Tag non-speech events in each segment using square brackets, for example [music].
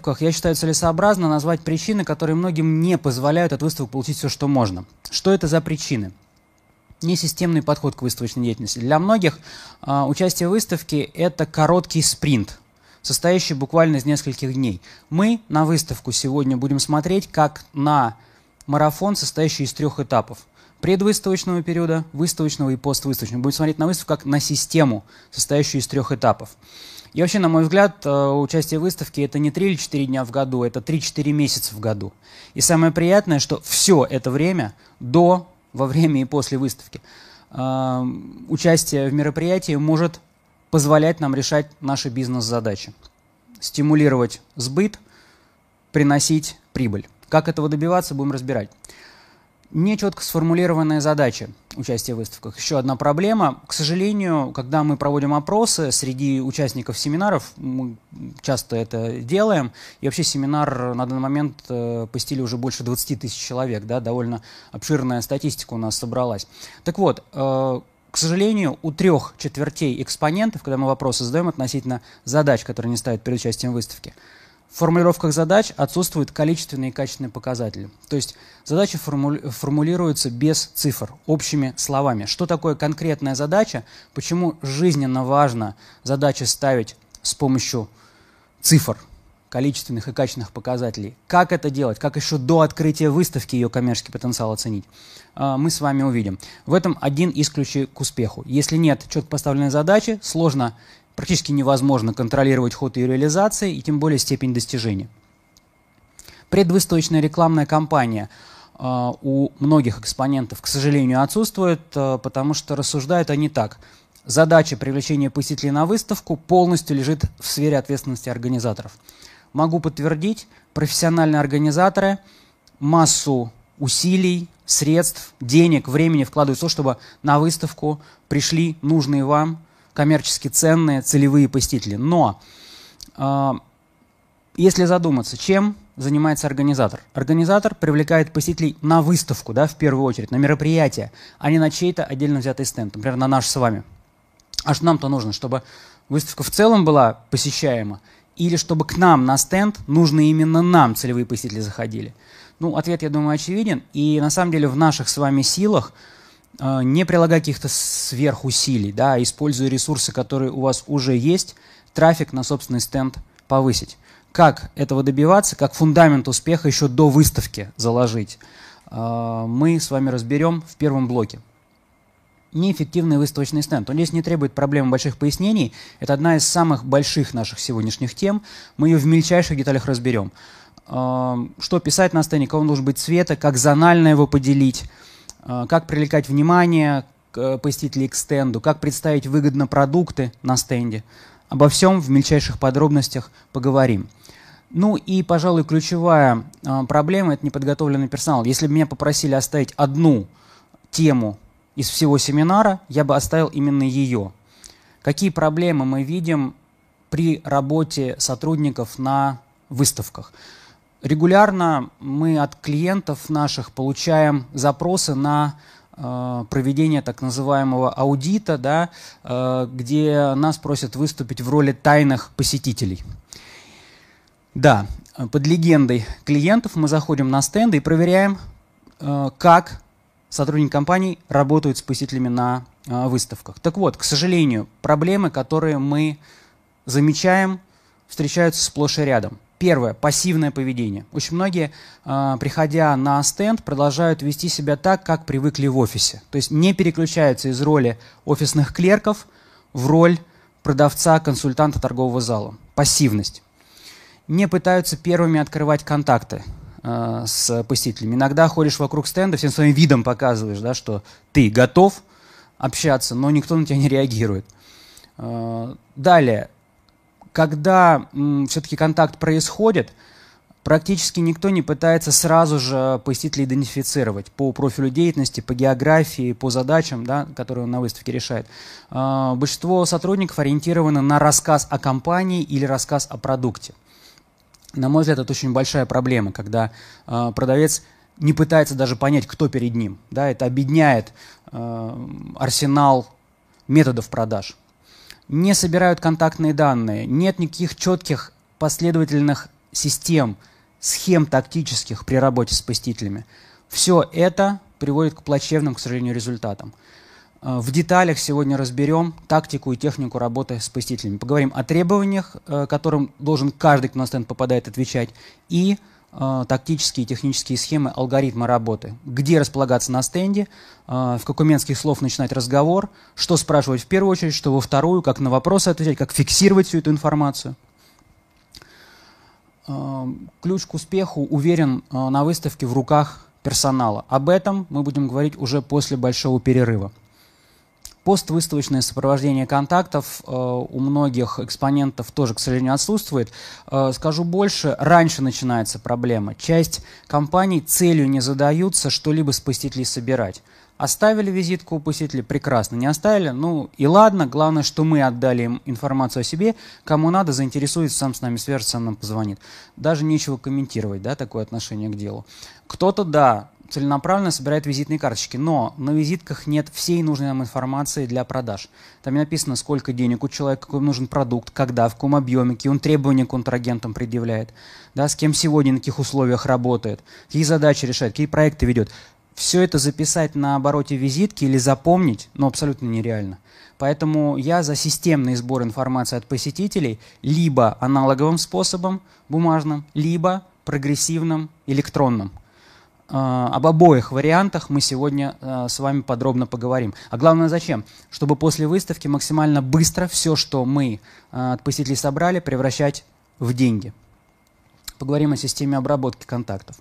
выставках, я считаю целесообразно назвать причины, которые многим не позволяют от выставок получить все, что можно. Что это за причины? Несистемный подход к выставочной деятельности. Для многих э, участие в выставке – это короткий спринт, состоящий буквально из нескольких дней. Мы на выставку сегодня будем смотреть как на марафон, состоящий из трех этапов предвыставочного периода, выставочного и поствыставочного. Будем смотреть на выставку как на систему, состоящую из трех этапов. И вообще, на мой взгляд, э, участие в выставке это не 3 или 4 дня в году, это 3-4 месяца в году. И самое приятное, что все это время, до, во время и после выставки, э, участие в мероприятии может позволять нам решать наши бизнес-задачи. Стимулировать сбыт, приносить прибыль. Как этого добиваться, будем разбирать. Нечетко сформулированная задача участия в выставках. Еще одна проблема. К сожалению, когда мы проводим опросы среди участников семинаров, мы часто это делаем, и вообще семинар на данный момент э, посетили уже больше 20 тысяч человек, да, довольно обширная статистика у нас собралась. Так вот, э, к сожалению, у трех четвертей экспонентов, когда мы вопросы задаем относительно задач, которые они ставят перед участием в выставке, в формулировках задач отсутствуют количественные и качественные показатели. То есть задачи формули формулируются без цифр, общими словами. Что такое конкретная задача? Почему жизненно важно задачи ставить с помощью цифр, количественных и качественных показателей? Как это делать? Как еще до открытия выставки ее коммерческий потенциал оценить? А, мы с вами увидим. В этом один из ключей к успеху. Если нет четко поставленной задачи, сложно практически невозможно контролировать ход ее реализации и тем более степень достижения. Предвыставочная рекламная кампания э, у многих экспонентов, к сожалению, отсутствует, э, потому что рассуждают они так. Задача привлечения посетителей на выставку полностью лежит в сфере ответственности организаторов. Могу подтвердить, профессиональные организаторы массу усилий, средств, денег, времени вкладывают в то, чтобы на выставку пришли нужные вам коммерчески ценные целевые посетители. Но э, если задуматься, чем занимается организатор? Организатор привлекает посетителей на выставку, да, в первую очередь, на мероприятие, а не на чей-то отдельно взятый стенд, например, на наш с вами. А что нам-то нужно, чтобы выставка в целом была посещаема, или чтобы к нам на стенд нужно именно нам целевые посетители заходили? Ну, ответ, я думаю, очевиден. И на самом деле в наших с вами силах – а, не прилагая каких-то сверхусилий, да, а используя ресурсы, которые у вас уже есть, трафик на собственный стенд повысить. Как этого добиваться, как фундамент успеха еще до выставки заложить, а, мы с вами разберем в первом блоке. Неэффективный выставочный стенд. Он здесь не требует проблем больших пояснений. Это одна из самых больших наших сегодняшних тем. Мы ее в мельчайших деталях разберем. Что писать на стенде, какого должен быть цвета, как зонально его поделить, а, как привлекать внимание э, посетителей к стенду, как представить выгодно продукты на стенде. Обо всем в мельчайших подробностях поговорим. Ну и, пожалуй, ключевая а, проблема – это неподготовленный персонал. Если бы меня попросили оставить одну тему из всего семинара, я бы оставил именно ее. Какие проблемы мы видим при работе сотрудников на выставках? Регулярно мы от клиентов наших получаем запросы на э, проведение так называемого аудита, да, э, где нас просят выступить в роли тайных посетителей. Да, под легендой клиентов мы заходим на стенды и проверяем, э, как сотрудники компаний работают с посетителями на выставках. Так вот, к сожалению, проблемы, которые мы замечаем, встречаются сплошь и рядом – Первое – пассивное поведение. Очень многие, а, приходя на стенд, продолжают вести себя так, как привыкли в офисе. То есть не переключаются из роли офисных клерков в роль продавца, консультанта торгового зала. Пассивность. Не пытаются первыми открывать контакты а, с посетителями. Иногда ходишь вокруг стенда, всем своим видом показываешь, да, что ты готов общаться, но никто на тебя не реагирует. А, далее, когда все-таки контакт происходит, практически никто не пытается сразу же посетителя идентифицировать по профилю деятельности, по географии, по задачам, да, которые он на выставке решает. А, большинство сотрудников ориентировано на рассказ о компании или рассказ о продукте. На мой взгляд, это очень большая проблема, когда а, продавец не пытается даже понять, кто перед ним. Да, это объединяет а, арсенал методов продаж не собирают контактные данные, нет никаких четких последовательных систем, схем тактических при работе с посетителями. Все это приводит к плачевным, к сожалению, результатам. Э, в деталях сегодня разберем тактику и технику работы с посетителями. Поговорим о требованиях, э, которым должен каждый, кто на стенд попадает, отвечать, и Э, тактические и технические схемы, алгоритмы работы. Где располагаться на стенде, э, в какой менских слов начинать разговор, что спрашивать в первую очередь, что во вторую, как на вопросы отвечать, как фиксировать всю эту информацию. Э, ключ к успеху уверен на выставке в руках персонала. Об этом мы будем говорить уже после большого перерыва. Поствыставочное сопровождение контактов э, у многих экспонентов тоже, к сожалению, отсутствует. Э, скажу больше, раньше начинается проблема. Часть компаний целью не задаются что-либо с посетителей собирать. Оставили визитку у посетителя, прекрасно. Не оставили, ну и ладно. Главное, что мы отдали им информацию о себе. Кому надо, заинтересуется, сам с нами свяжется, сам нам позвонит. Даже нечего комментировать, да, такое отношение к делу. Кто-то, да, целенаправленно собирает визитные карточки, но на визитках нет всей нужной нам информации для продаж. Там не написано, сколько денег у человека, какой нужен продукт, когда, в каком объеме, какие он требования контрагентам предъявляет, да, с кем сегодня, на каких условиях работает, какие задачи решает, какие проекты ведет. Все это записать на обороте визитки или запомнить, ну, абсолютно нереально. Поэтому я за системный сбор информации от посетителей либо аналоговым способом, бумажным, либо прогрессивным электронным, а, об обоих вариантах мы сегодня э, с вами подробно поговорим. А главное зачем? Чтобы после выставки максимально быстро все, что мы э, от посетителей собрали, превращать в деньги. Поговорим о системе обработки контактов.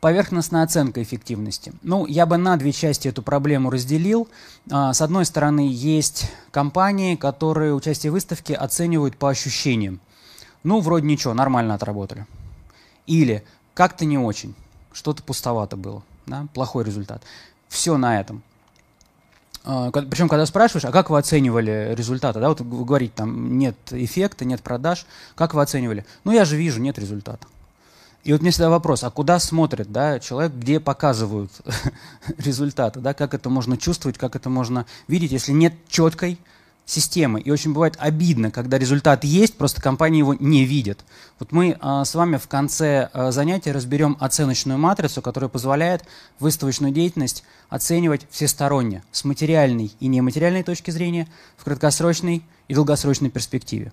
Поверхностная оценка эффективности. Ну, я бы на две части эту проблему разделил. А, с одной стороны, есть компании, которые участие в выставке оценивают по ощущениям. Ну, вроде ничего, нормально отработали. Или как-то не очень что-то пустовато было, да, плохой результат. Все на этом. А, Причем, когда спрашиваешь, а как вы оценивали результаты, да, вот вы говорите, там нет эффекта, нет продаж, как вы оценивали? Ну, я же вижу, нет результата. И вот мне всегда вопрос, а куда смотрит да, человек, где показывают [laughs] результаты, да, как это можно чувствовать, как это можно видеть, если нет четкой системы. И очень бывает обидно, когда результат есть, просто компания его не видит. Вот мы а, с вами в конце а, занятия разберем оценочную матрицу, которая позволяет выставочную деятельность оценивать всесторонне, с материальной и нематериальной точки зрения, в краткосрочной и долгосрочной перспективе.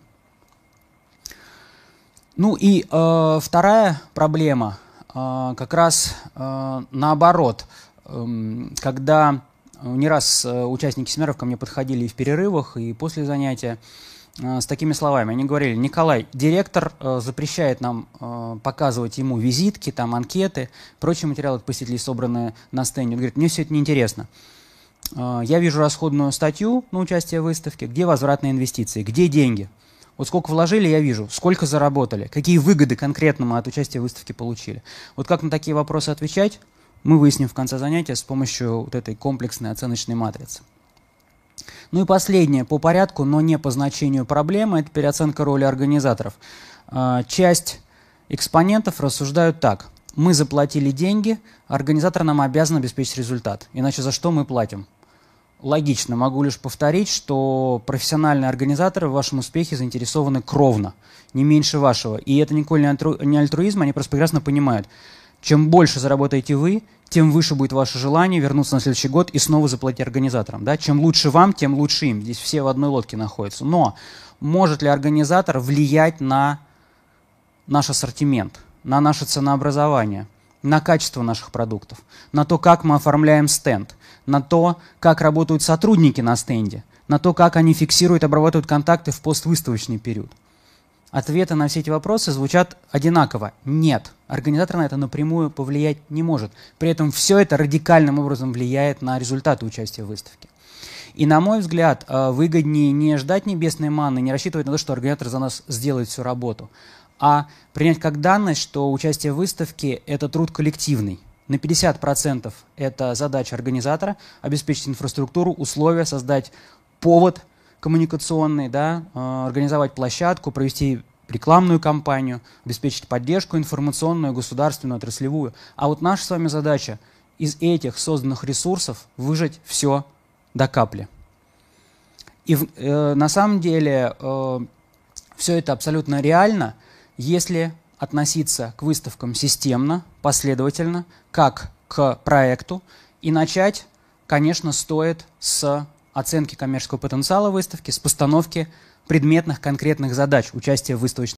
Ну и э, вторая проблема э, как раз э, наоборот, э, когда Э, не раз э, участники семинаров ко мне подходили и в перерывах, и после занятия э, с такими словами. Они говорили, Николай, директор э, запрещает нам э, показывать ему визитки, там, анкеты, прочие материалы от посетителей, собранные на стенде. Он говорит, мне все это неинтересно. Э, я вижу расходную статью на участие в выставке, где возвратные инвестиции, где деньги. Вот сколько вложили, я вижу, сколько заработали, какие выгоды конкретно мы от участия в выставке получили. Вот как на такие вопросы отвечать, мы выясним в конце занятия с помощью вот этой комплексной оценочной матрицы. Ну и последнее по порядку, но не по значению проблемы, это переоценка роли организаторов. А, часть экспонентов рассуждают так. Мы заплатили деньги, организатор нам обязан обеспечить результат. Иначе за что мы платим? Логично, могу лишь повторить, что профессиональные организаторы в вашем успехе заинтересованы кровно, не меньше вашего. И это никакой не альтруизм, они просто прекрасно понимают – чем больше заработаете вы, тем выше будет ваше желание вернуться на следующий год и снова заплатить организаторам. Да? Чем лучше вам, тем лучше им. Здесь все в одной лодке находятся. Но может ли организатор влиять на наш ассортимент, на наше ценообразование, на качество наших продуктов, на то, как мы оформляем стенд, на то, как работают сотрудники на стенде, на то, как они фиксируют, обрабатывают контакты в поствыставочный период. Ответы на все эти вопросы звучат одинаково. Нет, организатор на это напрямую повлиять не может. При этом все это радикальным образом влияет на результаты участия в выставке. И, на мой взгляд, э, выгоднее не ждать небесной маны, не рассчитывать на то, что организатор за нас сделает всю работу, а принять как данность, что участие в выставке – это труд коллективный. На 50% это задача организатора – обеспечить инфраструктуру, условия, создать повод – коммуникационный, да, э, организовать площадку, провести рекламную кампанию, обеспечить поддержку информационную, государственную, отраслевую. А вот наша с вами задача из этих созданных ресурсов выжать все до капли. И э, на самом деле э, все это абсолютно реально, если относиться к выставкам системно, последовательно, как к проекту, и начать, конечно, стоит с оценки коммерческого потенциала выставки, с постановки предметных конкретных задач участия в выставочном